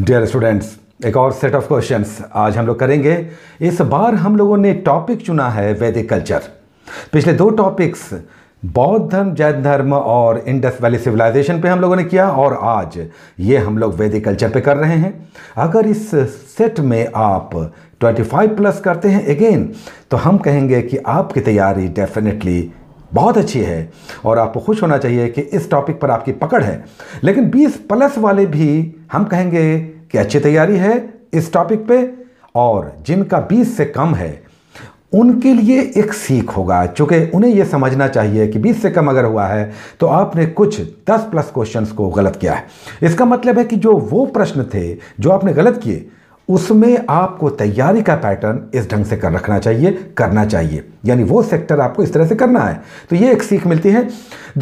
Dear students एक और set of questions आज हम लोग करेंगे इस बार हम लोगों ने टॉपिक चुना है वैदिक कल्चर पिछले दो टॉपिक्स बौद्ध धर्म जैन धर्म और इंडस वैली सिविलाइजेशन पे हम लोगों ने किया और आज ये हम लोग वैदिक कल्चर पे कर रहे हैं अगर इस सेट में आप 25 प्लस करते हैं अगेन तो हम कहेंगे कि आपकी तैयारी डेफिनेटली बहुत अच्छी है और आपको खुश होना चाहिए कि इस टॉपिक पर आपकी पकड़ है लेकिन 20 प्लस वाले भी हम कहेंगे कि अच्छी तैयारी है इस टॉपिक पे और जिनका 20 से कम है उनके लिए एक सीख होगा चूंकि उन्हें यह समझना चाहिए कि 20 से कम अगर हुआ है तो आपने कुछ 10 प्लस क्वेश्चंस को गलत किया है इसका मतलब है कि जो वो प्रश्न थे जो आपने गलत किए उसमें आपको तैयारी का पैटर्न इस ढंग से कर रखना चाहिए करना चाहिए यानी वो सेक्टर आपको इस तरह से करना है तो ये एक सीख मिलती है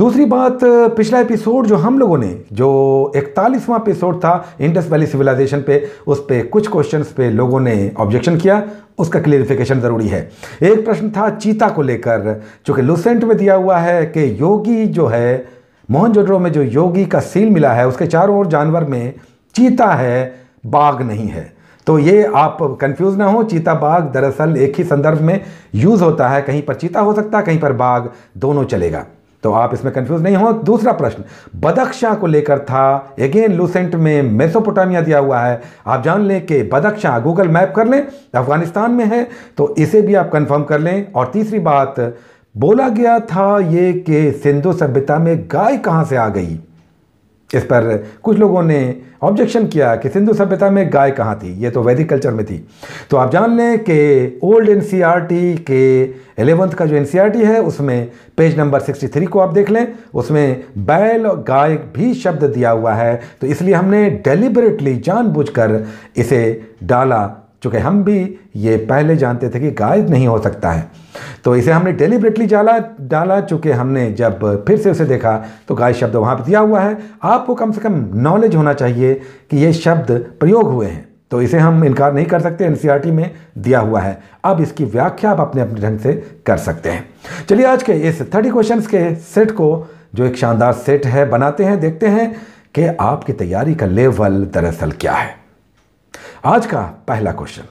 दूसरी बात पिछला एपिसोड जो हम लोगों ने जो इकतालीसवां एपिसोड था इंडस वैली सिविलाइजेशन पे उस पर कुछ क्वेश्चन पे लोगों ने ऑब्जेक्शन किया उसका क्लियरिफिकेशन ज़रूरी है एक प्रश्न था चीता को लेकर चूंकि लुसेंट में दिया हुआ है कि योगी जो है मोहनजोदड़ो में जो योगी का सील मिला है उसके चारों ओर जानवर में चीता है बाघ नहीं है तो ये आप कंफ्यूज ना हो चीता बाघ दरअसल एक ही संदर्भ में यूज़ होता है कहीं पर चीता हो सकता है कहीं पर बाघ दोनों चलेगा तो आप इसमें कंफ्यूज नहीं हो दूसरा प्रश्न बदख्शां को लेकर था अगेन लूसेंट में मेसोपोटामिया दिया हुआ है आप जान लें कि बदख्शां गूगल मैप कर लें अफगानिस्तान में है तो इसे भी आप कंफर्म कर लें और तीसरी बात बोला गया था ये कि सिंधु सभ्यता में गाय कहाँ से आ गई इस पर कुछ लोगों ने ऑब्जेक्शन किया कि सिंधु सभ्यता में गाय कहाँ थी ये तो वैदिक कल्चर में थी तो आप जान लें कि ओल्ड एन e के एलेवंथ का जो एन e है उसमें पेज नंबर 63 को आप देख लें उसमें बैल और गाय भी शब्द दिया हुआ है तो इसलिए हमने डेलिबरेटली जानबूझकर इसे डाला चूँकि हम भी ये पहले जानते थे कि गायब नहीं हो सकता है तो इसे हमने डेलीबरेटली डाला डाला चूँकि हमने जब फिर से उसे देखा तो गाय शब्द वहाँ पर दिया हुआ है आपको कम से कम नॉलेज होना चाहिए कि ये शब्द प्रयोग हुए हैं तो इसे हम इनकार नहीं कर सकते एन e में दिया हुआ है अब इसकी व्याख्या आप अपने अपने ढंग से कर सकते हैं चलिए आज के इस थर्टी क्वेश्चन के सेट को जो एक शानदार सेट है बनाते हैं देखते हैं कि आपकी तैयारी का लेवल दरअसल क्या है आज का पहला क्वेश्चन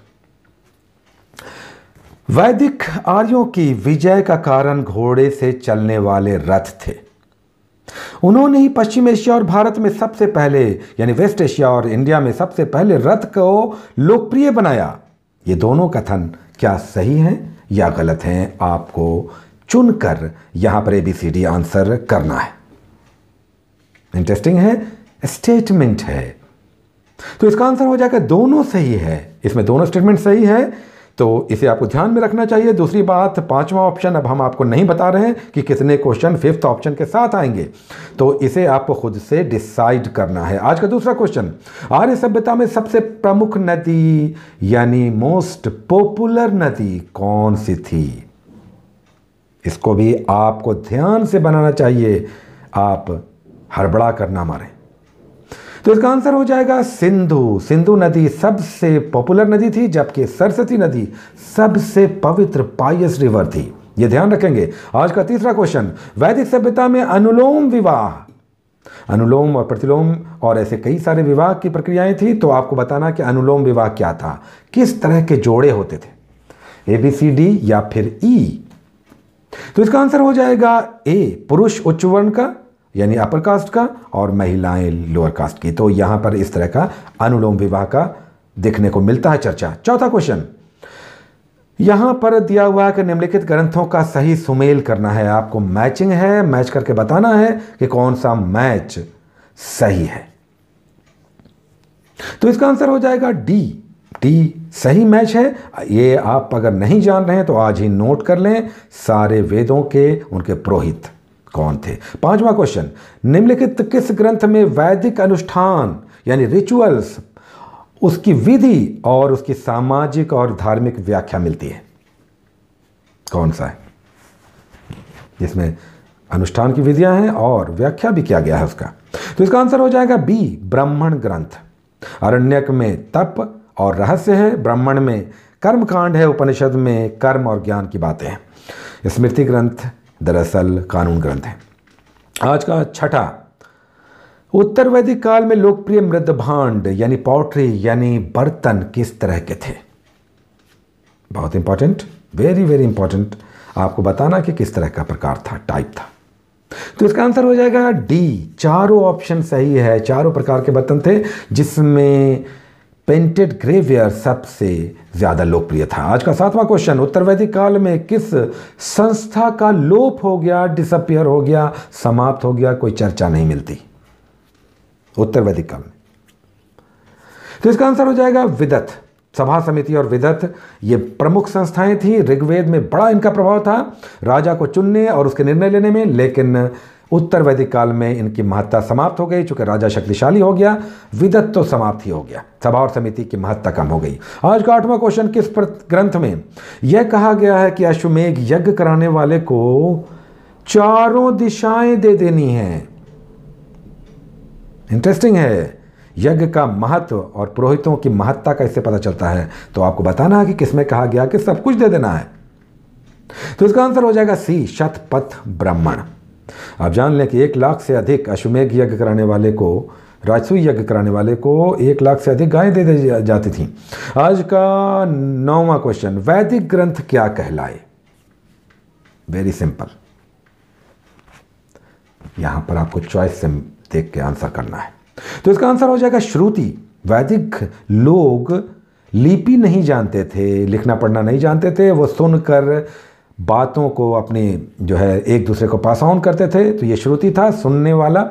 वैदिक आर्यों की विजय का कारण घोड़े से चलने वाले रथ थे उन्होंने ही पश्चिम एशिया और भारत में सबसे पहले यानी वेस्ट एशिया और इंडिया में सबसे पहले रथ को लोकप्रिय बनाया ये दोनों कथन क्या सही हैं या गलत हैं आपको चुनकर यहां पर एबीसीडी आंसर करना है इंटरेस्टिंग है स्टेटमेंट है तो इसका आंसर हो जाएगा दोनों सही है इसमें दोनों स्टेटमेंट सही है तो इसे आपको ध्यान में रखना चाहिए दूसरी बात पांचवा ऑप्शन अब हम आपको नहीं बता रहे हैं कि कितने क्वेश्चन फिफ्थ ऑप्शन के साथ आएंगे तो इसे आपको खुद से डिसाइड करना है आज का दूसरा क्वेश्चन आर्य सभ्यता में सबसे प्रमुख नदी यानी मोस्ट पॉपुलर नदी कौन सी थी इसको भी आपको ध्यान से बनाना चाहिए आप हड़बड़ा करना मारें तो इसका आंसर हो जाएगा सिंधु सिंधु नदी सबसे पॉपुलर नदी थी जबकि सरस्वती नदी सबसे पवित्र पायस रिवर थी ये ध्यान रखेंगे आज का तीसरा क्वेश्चन वैदिक सभ्यता में अनुलोम विवाह अनुलोम और प्रतिलोम और ऐसे कई सारे विवाह की प्रक्रियाएं थी तो आपको बताना कि अनुलोम विवाह क्या था किस तरह के जोड़े होते थे ए बी सी डी या फिर ई e. तो इसका आंसर हो जाएगा ए पुरुष उच्च वर्ण का यानी अपर कास्ट का और महिलाएं लोअर कास्ट की तो यहां पर इस तरह का अनुलोम विवाह का देखने को मिलता है चर्चा चौथा क्वेश्चन यहां पर दिया हुआ है कि निम्नलिखित ग्रंथों का सही सुमेल करना है आपको मैचिंग है मैच करके बताना है कि कौन सा मैच सही है तो इसका आंसर हो जाएगा डी डी सही मैच है ये आप अगर नहीं जान रहे हैं तो आज ही नोट कर लें सारे वेदों के उनके पुरोहित कौन थे पांचवा क्वेश्चन निम्नलिखित किस ग्रंथ में वैदिक अनुष्ठान यानी रिचुअल्स उसकी विधि और उसकी सामाजिक और धार्मिक व्याख्या मिलती है कौन सा है जिसमें अनुष्ठान की विधियां हैं और व्याख्या भी किया गया है उसका तो इसका आंसर हो जाएगा बी ब्राह्मण ग्रंथ अरण्यक में तप और रहस्य है ब्राह्मण में कर्मकांड है उपनिषद में कर्म और ज्ञान की बातें हैं स्मृति ग्रंथ दरअसल कानून ग्रंथ है आज का छठा उत्तर वैदिक काल में लोकप्रिय मृद भांड यानी पॉटरी यानी बर्तन किस तरह के थे बहुत इंपॉर्टेंट वेरी वेरी इंपॉर्टेंट आपको बताना कि किस तरह का प्रकार था टाइप था तो इसका आंसर हो जाएगा डी चारों ऑप्शन सही है चारों प्रकार के बर्तन थे जिसमें पेंटेड ग्रेवियर सबसे ज़्यादा लोकप्रिय था आज का सातवां क्वेश्चन उत्तर वैदिक काल में किस संस्था का लोप हो गया डिसअपियर हो गया समाप्त हो गया कोई चर्चा नहीं मिलती उत्तर वैदिक काल में तो इसका आंसर हो जाएगा विदत सभा समिति और विदत ये प्रमुख संस्थाएं थी ऋग्वेद में बड़ा इनका प्रभाव था राजा को चुनने और उसके निर्णय लेने में लेकिन उत्तर वैदिक काल में इनकी महत्ता समाप्त हो गई चूंकि राजा शक्तिशाली हो गया विदत्त तो समाप्त ही हो गया सभा और समिति की महत्ता कम हो गई आज का आठवां क्वेश्चन किस ग्रंथ में यह कहा गया है कि अश्वमेघ यज्ञ कराने वाले को चारों दिशाएं दे देनी है इंटरेस्टिंग है यज्ञ का महत्व और पुरोहितों की महत्ता का इससे पता चलता है तो आपको बताना है कि किसमें कहा गया कि सब कुछ दे देना है तो इसका आंसर हो जाएगा सी शतपथ ब्राह्मण आप जान लें कि एक लाख से अधिक अश्वमेघ यज्ञ कराने वाले को राजसू यज्ञ कराने वाले को एक लाख से अधिक गायें दे दी जाती थीं आज का नौवा क्वेश्चन वैदिक ग्रंथ क्या कहलाए वेरी सिंपल यहां पर आपको चॉइस से देख के आंसर करना है तो इसका आंसर हो जाएगा श्रुति वैदिक लोग लिपि नहीं जानते थे लिखना पढ़ना नहीं जानते थे वो सुनकर बातों को अपने जो है एक दूसरे को पास ऑन करते थे तो ये श्रुति था सुनने वाला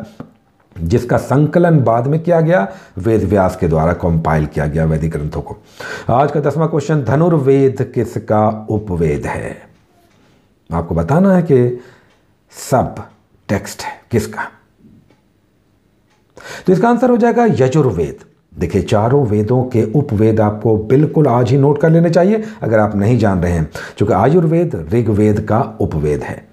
जिसका संकलन बाद में किया गया वेद व्यास के द्वारा कंपाइल किया गया वैदिक ग्रंथों को आज का दसवां क्वेश्चन धनुर्वेद किसका उपवेद है आपको बताना है कि सब टेक्स्ट है किसका तो इसका आंसर हो जाएगा यजुर्वेद देखिए चारों वेदों के उपवेद आपको बिल्कुल आज ही नोट कर लेने चाहिए अगर आप नहीं जान रहे हैं क्योंकि आयुर्वेद ऋग्वेद का उपवेद है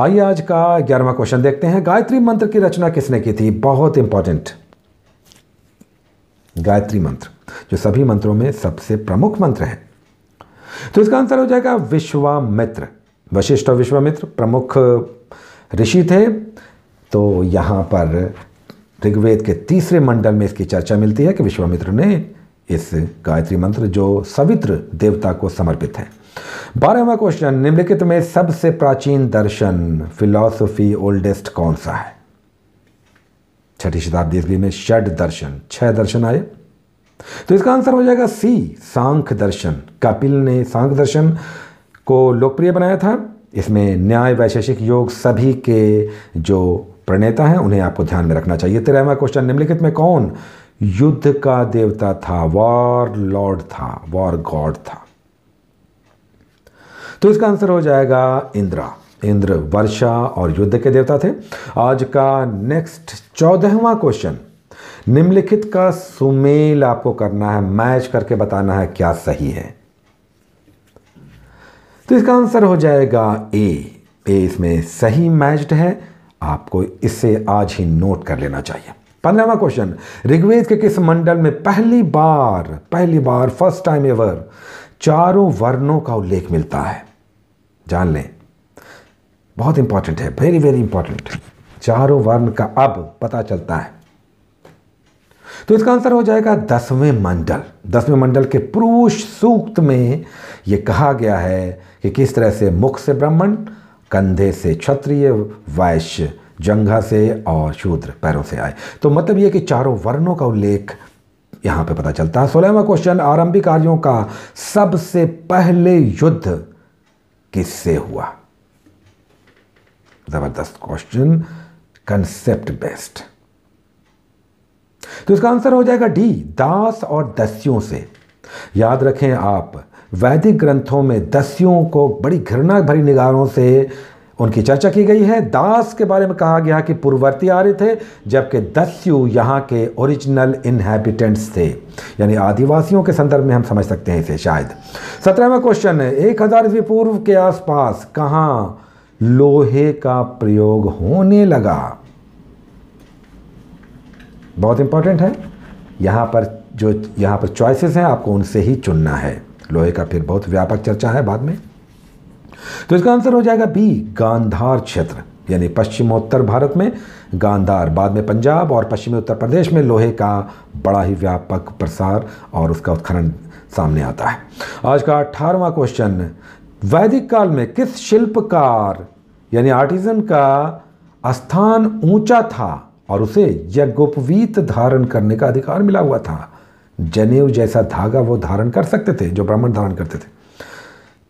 आइए आज का ग्यारहवा क्वेश्चन देखते हैं गायत्री मंत्र की रचना किसने की थी बहुत इंपॉर्टेंट गायत्री मंत्र जो सभी मंत्रों में सबसे प्रमुख मंत्र है तो इसका आंसर हो जाएगा विश्वामित्र वशिष्ठ विश्वामित्र प्रमुख ऋषि थे तो यहां पर ऋग्वेद के तीसरे मंडल में इसकी चर्चा मिलती है कि विश्वामित्र ने इस गायत्री मंत्र जो सवित्र देवता को समर्पित है बारहवा क्वेश्चन निम्नलिखित में सबसे प्राचीन दर्शन फिलॉसफी ओल्डेस्ट कौन सा है छठी शताब्दी ईस्वी में षड दर्शन छह दर्शन आए तो इसका आंसर हो जाएगा सी सांख्य दर्शन कपिल ने सांख्य दर्शन को लोकप्रिय बनाया था इसमें न्याय वैशेषिक योग सभी के जो प्रणेता हैं उन्हें आपको ध्यान में रखना चाहिए तेरहवा क्वेश्चन निम्नलिखित में कौन युद्ध का देवता था वॉर लॉर्ड था वॉर गॉड था तो इसका आंसर हो जाएगा इंदिरा इंद्र वर्षा और युद्ध के देवता थे आज का नेक्स्ट चौदहवा क्वेश्चन निम्नलिखित का सुमेल आपको करना है मैच करके बताना है क्या सही है तो इसका आंसर हो जाएगा ए ए इसमें सही मैच्ड है आपको इसे आज ही नोट कर लेना चाहिए पंद्रहवा क्वेश्चन ऋग्वेद के किस मंडल में पहली बार पहली बार फर्स्ट टाइम एवर चारों वर्णों का उल्लेख मिलता है जान लें बहुत इंपॉर्टेंट है वेरी वेरी इंपॉर्टेंट चारों वर्ण का अब पता चलता है तो इसका आंसर हो जाएगा दसवें मंडल दसवें मंडल के पुरुष सूक्त में यह कहा गया है कि किस तरह से मुख से ब्राह्मण कंधे से क्षत्रिय वैश्य जंघा से और शूद्र पैरों से आए तो मतलब ये कि चारों वर्णों का उल्लेख यहाँ पे पता चलता है सोलहवा क्वेश्चन आरंभिक कार्यों का सबसे पहले युद्ध किससे हुआ जबरदस्त क्वेश्चन कंसेप्ट बेस्ट तो इसका आंसर हो जाएगा डी दास और दस्यों से याद रखें आप वैदिक ग्रंथों में दस्युओं को बड़ी घृणा भरी निगाहों से उनकी चर्चा की गई है दास के बारे में कहा गया कि पूर्ववर्ती आर्य थे जबकि दस्यु यहाँ के ओरिजिनल इनहेबिटेंट्स थे यानी आदिवासियों के संदर्भ में हम समझ सकते हैं इसे शायद सत्रहवा क्वेश्चन है एक हज़ार ईस्वी पूर्व के आसपास कहाँ लोहे का प्रयोग होने लगा बहुत इंपॉर्टेंट है यहाँ पर जो यहाँ पर चॉइसेस हैं आपको उनसे ही चुनना है लोहे का फिर बहुत व्यापक चर्चा है बाद में तो इसका आंसर हो जाएगा बी गांधार क्षेत्र यानी पश्चिमोत्तर भारत में गांधार बाद में पंजाब और पश्चिमी उत्तर प्रदेश में लोहे का बड़ा ही व्यापक प्रसार और उसका उत्खनन सामने आता है आज का अठारवा क्वेश्चन वैदिक काल में किस शिल्पकार यानी आर्टिजन का स्थान ऊंचा था और उसे यज्ञोपवीत धारण करने का अधिकार मिला हुआ था जनेऊ जैसा धागा वो धारण कर सकते थे जो ब्राह्मण धारण करते थे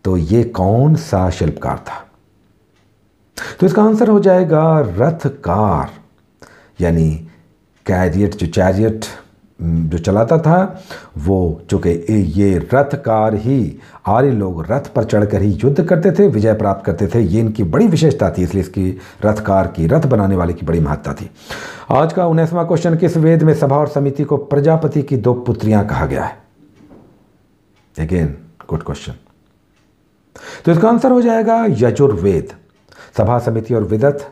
तो ये कौन सा शिल्पकार था तो इसका आंसर हो जाएगा रथकार यानी कैरियट जो चैरियट जो चलाता था वो चूँकि ये रथकार ही आर्य लोग रथ पर चढ़कर ही युद्ध करते थे विजय प्राप्त करते थे ये इनकी बड़ी विशेषता थी इसलिए इसकी रथकार की रथ बनाने वाले की बड़ी महत्ता थी आज का उन्नीसवा क्वेश्चन किस वेद में सभा और समिति को प्रजापति की दो पुत्रियां कहा गया है अगेन गुड क्वेश्चन तो इसका आंसर हो जाएगा यजुर्वेद सभा समिति और विदत्थ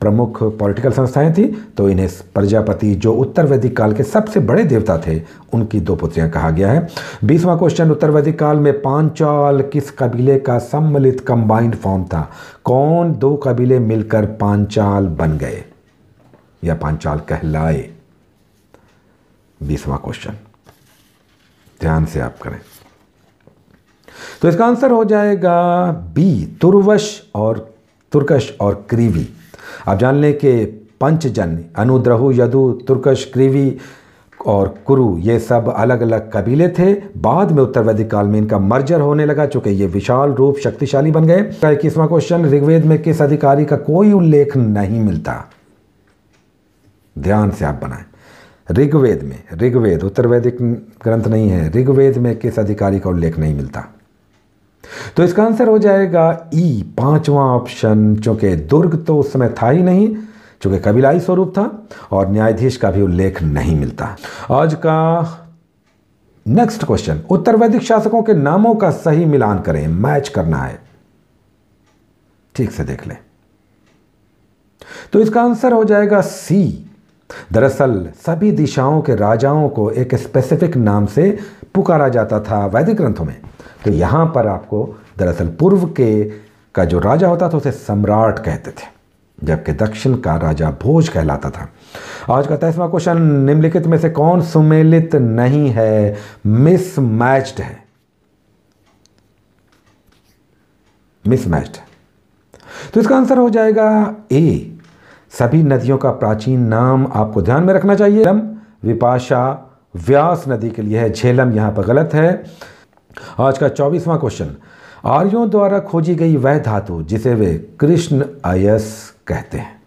प्रमुख पॉलिटिकल संस्थाएं थी तो इन्हें प्रजापति जो उत्तर वैदिक काल के सबसे बड़े देवता थे उनकी दो पुत्रियां कहा गया है बीसवां क्वेश्चन उत्तर वैदिक काल में पांचाल किस कबीले का सम्मिलित कंबाइंड फॉर्म था कौन दो कबीले मिलकर पांचाल बन गए या पांचाल कहलाए बीसवां क्वेश्चन ध्यान से आप करें तो इसका आंसर हो जाएगा बी तुर्वश और तुर्कश और क्रीवी आप जान लें कि पंचजन अनुद्रहु यदु तुर्कश क्रीवी और कुरु ये सब अलग अलग कबीले थे बाद में उत्तर वैदिक काल में इनका मर्जर होने लगा चूंकि ये विशाल रूप शक्तिशाली बन गए इक्कीसवा क्वेश्चन ऋग्वेद में किस अधिकारी का कोई उल्लेख नहीं मिलता ध्यान से आप बनाए ऋग्वेद में ऋग्वेद उत्तर वैदिक ग्रंथ नहीं है ऋग्वेद में किस अधिकारी का उल्लेख नहीं मिलता तो इसका आंसर हो जाएगा ई e, पांचवा ऑप्शन चूंकि दुर्ग तो उस समय था ही नहीं चूंकि कबीलाई स्वरूप था और न्यायाधीश का भी उल्लेख नहीं मिलता आज का नेक्स्ट क्वेश्चन उत्तर वैदिक शासकों के नामों का सही मिलान करें मैच करना है ठीक से देख लें तो इसका आंसर हो जाएगा सी दरअसल सभी दिशाओं के राजाओं को एक स्पेसिफिक नाम से पुकारा जाता था वैदिक ग्रंथों में तो यहाँ पर आपको दरअसल पूर्व के का जो राजा होता था उसे सम्राट कहते थे जबकि दक्षिण का राजा भोज कहलाता था आज का तेसवा क्वेश्चन निम्नलिखित में से कौन सुमेलित नहीं है मिसमैच्ड है मिसमैच्ड तो इसका आंसर हो जाएगा ए सभी नदियों का प्राचीन नाम आपको ध्यान में रखना चाहिए विपाशा व्यास नदी के लिए है झेलम यहां पर गलत है आज का चौबीसवां क्वेश्चन आर्यों द्वारा खोजी गई वह धातु जिसे वे कृष्ण अयस कहते हैं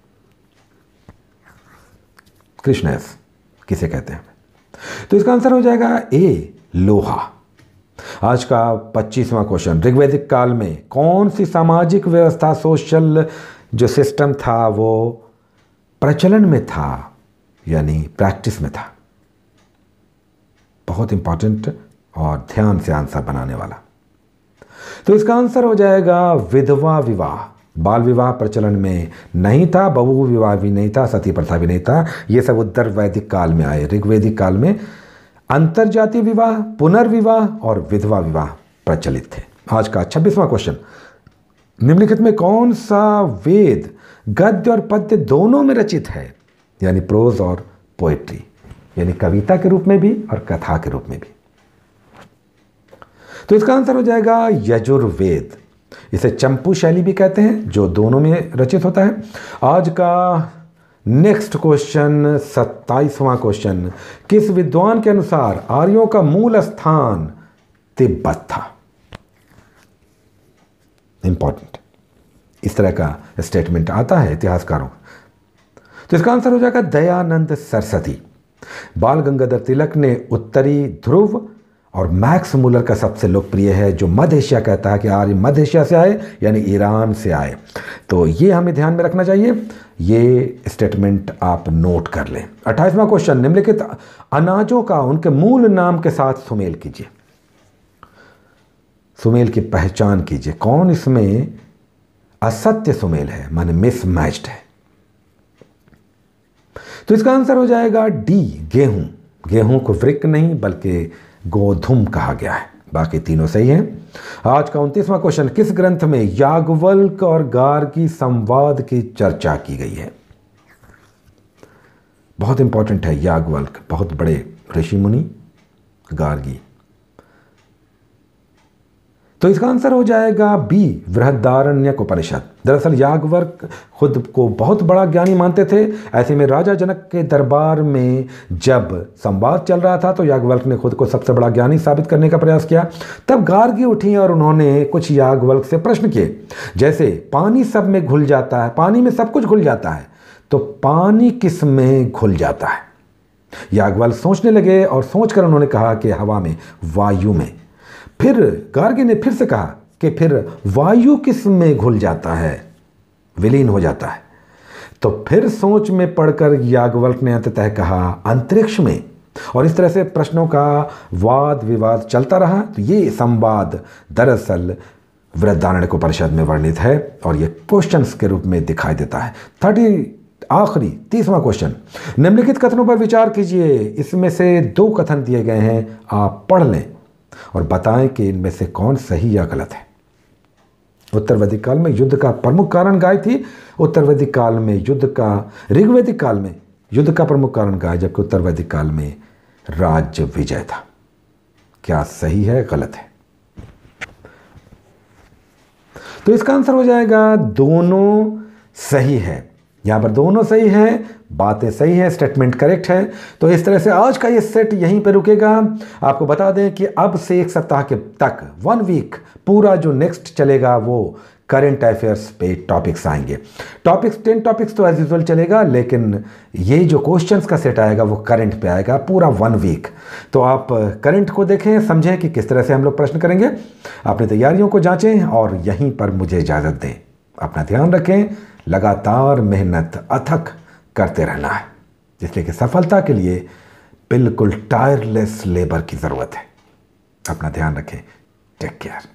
कृष्ण अयस किसे कहते हैं तो इसका आंसर हो जाएगा ए लोहा आज का पच्चीसवां क्वेश्चन ऋग्वेदिक काल में कौन सी सामाजिक व्यवस्था सोशल जो सिस्टम था वो प्रचलन में था यानी प्रैक्टिस में था बहुत इंपॉर्टेंट और ध्यान से आंसर बनाने वाला तो इसका आंसर हो जाएगा विधवा विवाह बाल विवाह प्रचलन में नहीं था बहु विवाह भी नहीं था सती प्रथा भी नहीं था यह सब उत्तर वैदिक काल में आए ऋग्वेदिक काल में अंतर्जातीय विवाह पुनर्विवाह और विधवा विवाह प्रचलित थे आज का छब्बीसवां क्वेश्चन निम्नलिखित में कौन सा वेद गद्य और पद्य दोनों में रचित है यानी प्रोज और पोएट्री यानी कविता के रूप में भी और कथा के रूप में भी तो इसका आंसर हो जाएगा यजुर्वेद इसे चंपू शैली भी कहते हैं जो दोनों में रचित होता है आज का नेक्स्ट क्वेश्चन सत्ताईसवां क्वेश्चन किस विद्वान के अनुसार आर्यों का मूल स्थान तिब्बत था इंपॉर्टेंट इस तरह का स्टेटमेंट आता है इतिहासकारों तो इसका आंसर हो जाएगा दयानंद सरस्वती बाल गंगाधर तिलक ने उत्तरी ध्रुव और मैक्स मूलर का सबसे लोकप्रिय है जो मध्य एशिया कहता है कि आर्य मध्य एशिया से आए यानी ईरान से आए तो ये हमें ध्यान में रखना चाहिए ये स्टेटमेंट आप नोट कर लें अट्ठाईसवां क्वेश्चन निम्नलिखित अनाजों का उनके मूल नाम के साथ सुमेल कीजिए सुमेल की पहचान कीजिए कौन इसमें असत्य सुमेल है मान मिसमैच्ड है तो इसका आंसर हो जाएगा डी गेहूं गेहूं को वृक नहीं बल्कि गोधुम कहा गया है बाकी तीनों सही हैं आज का उनतीसवां क्वेश्चन किस ग्रंथ में याग्वल्क और गार्गी संवाद की चर्चा की गई है बहुत इंपॉर्टेंट है याग्वल्क बहुत बड़े ऋषि मुनि गार्गी तो इसका आंसर हो जाएगा बी बृहदारण्यक उपनिषद दरअसल यागवर्क खुद को बहुत बड़ा ज्ञानी मानते थे ऐसे में राजा जनक के दरबार में जब संवाद चल रहा था तो यागवर्क ने खुद को सबसे बड़ा ज्ञानी साबित करने का प्रयास किया तब गार्गी उठी और उन्होंने कुछ यागवर्क से प्रश्न किए जैसे पानी सब में घुल जाता है पानी में सब कुछ घुल जाता है तो पानी किस में घुल जाता है यागवल सोचने लगे और सोचकर उन्होंने कहा कि हवा में वायु में फिर गार्गी ने फिर से कहा कि फिर वायु किस में घुल जाता है विलीन हो जाता है तो फिर सोच में पढ़कर याग्वल्क ने अंततः कहा अंतरिक्ष में और इस तरह से प्रश्नों का वाद विवाद चलता रहा तो ये संवाद दरअसल वृद्धारण्य को परिषद में वर्णित है और ये क्वेश्चंस के रूप में दिखाई देता है थर्टी आखिरी तीसवा क्वेश्चन निम्नलिखित कथनों पर विचार कीजिए इसमें से दो कथन दिए गए हैं आप पढ़ लें और बताएं कि इनमें से कौन सही या गलत है उत्तर वैदिक काल में युद्ध का प्रमुख कारण गाय थी उत्तर वैदिक काल में युद्ध का ऋग्वैदिक काल में युद्ध का प्रमुख कारण गाय जबकि उत्तर वैदिक काल में राज्य विजय था क्या सही है गलत है तो इसका आंसर हो जाएगा दोनों सही है यहां पर दोनों सही है बातें सही है स्टेटमेंट करेक्ट है तो इस तरह से आज का ये सेट यहीं पर रुकेगा आपको बता दें कि अब से एक सप्ताह के तक वन वीक पूरा जो नेक्स्ट चलेगा वो करंट अफेयर्स पे टॉपिक्स आएंगे टॉपिक्स टेन टॉपिक्स तो एज यूजल चलेगा लेकिन ये जो क्वेश्चंस का सेट आएगा वो करंट पे आएगा पूरा वन वीक तो आप करंट को देखें समझें कि किस तरह से हम लोग प्रश्न करेंगे अपनी तैयारियों को जांचें और यहीं पर मुझे इजाज़त दें अपना ध्यान रखें लगातार मेहनत अथक करते रहना है जिसलिए कि सफलता के लिए बिल्कुल टायरलेस लेबर की ज़रूरत है अपना ध्यान रखें टेक केयर